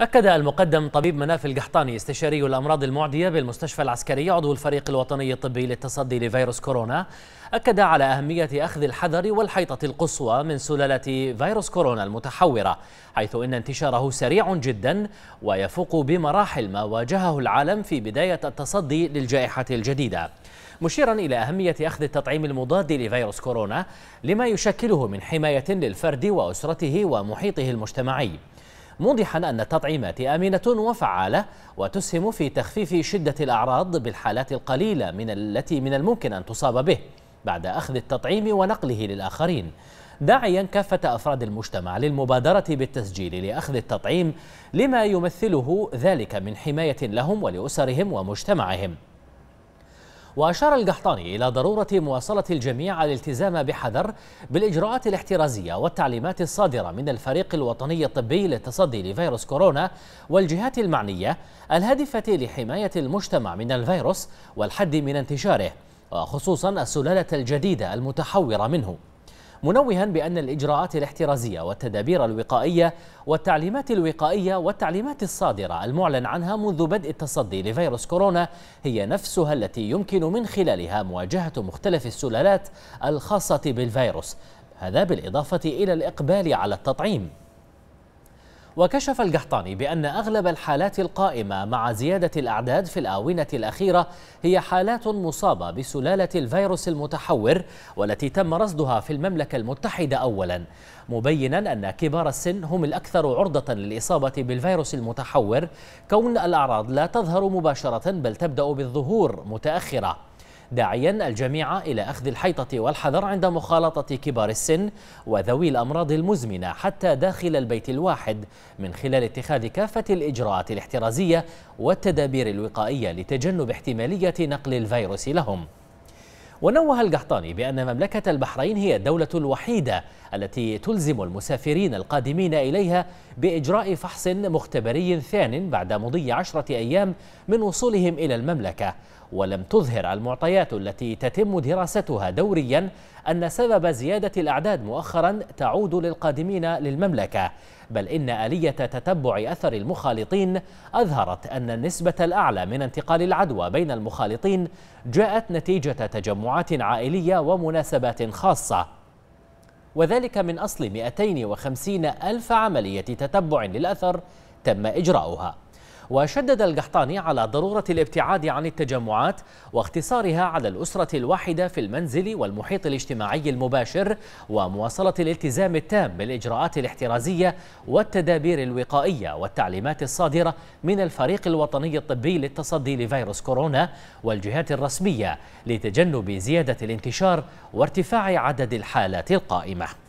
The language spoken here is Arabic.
أكد المقدم طبيب مناف القحطاني استشاري الأمراض المعدية بالمستشفى العسكري عضو الفريق الوطني الطبي للتصدي لفيروس كورونا أكد على أهمية أخذ الحذر والحيطة القصوى من سلالة فيروس كورونا المتحورة حيث إن انتشاره سريع جدا ويفوق بمراحل ما واجهه العالم في بداية التصدي للجائحة الجديدة مشيرا إلى أهمية أخذ التطعيم المضاد لفيروس كورونا لما يشكله من حماية للفرد وأسرته ومحيطه المجتمعي موضحا أن التطعيمات آمنة وفعالة وتسهم في تخفيف شدة الأعراض بالحالات القليلة من التي من الممكن أن تصاب به بعد أخذ التطعيم ونقله للآخرين داعيا كافة أفراد المجتمع للمبادرة بالتسجيل لأخذ التطعيم لما يمثله ذلك من حماية لهم ولأسرهم ومجتمعهم وأشار القحطاني إلى ضرورة مواصلة الجميع الالتزام بحذر بالإجراءات الاحترازية والتعليمات الصادرة من الفريق الوطني الطبي للتصدي لفيروس كورونا والجهات المعنية الهادفة لحماية المجتمع من الفيروس والحد من انتشاره وخصوصا السلالة الجديدة المتحورة منه منوها بأن الإجراءات الاحترازية والتدابير الوقائية والتعليمات الوقائية والتعليمات الصادرة المعلن عنها منذ بدء التصدي لفيروس كورونا هي نفسها التي يمكن من خلالها مواجهة مختلف السلالات الخاصة بالفيروس هذا بالإضافة إلى الإقبال على التطعيم وكشف القحطاني بأن أغلب الحالات القائمة مع زيادة الأعداد في الآونة الأخيرة هي حالات مصابة بسلالة الفيروس المتحور والتي تم رصدها في المملكة المتحدة أولا مبينا أن كبار السن هم الأكثر عرضة للإصابة بالفيروس المتحور كون الأعراض لا تظهر مباشرة بل تبدأ بالظهور متأخرة داعيا الجميع إلى أخذ الحيطة والحذر عند مخالطة كبار السن وذوي الأمراض المزمنة حتى داخل البيت الواحد من خلال اتخاذ كافة الإجراءات الاحترازية والتدابير الوقائية لتجنب احتمالية نقل الفيروس لهم ونوه القحطاني بأن مملكة البحرين هي الدولة الوحيدة التي تلزم المسافرين القادمين إليها بإجراء فحص مختبري ثان بعد مضي عشرة أيام من وصولهم إلى المملكة ولم تظهر المعطيات التي تتم دراستها دوريا أن سبب زيادة الأعداد مؤخرا تعود للقادمين للمملكة بل إن آلية تتبع أثر المخالطين أظهرت أن النسبة الأعلى من انتقال العدوى بين المخالطين جاءت نتيجة تجمعات عائلية ومناسبات خاصة وذلك من أصل 250 ألف عملية تتبع للأثر تم إجراؤها وشدد القحطاني على ضرورة الابتعاد عن التجمعات واختصارها على الأسرة الواحدة في المنزل والمحيط الاجتماعي المباشر ومواصلة الالتزام التام بالإجراءات الاحترازية والتدابير الوقائية والتعليمات الصادرة من الفريق الوطني الطبي للتصدي لفيروس كورونا والجهات الرسمية لتجنب زيادة الانتشار وارتفاع عدد الحالات القائمة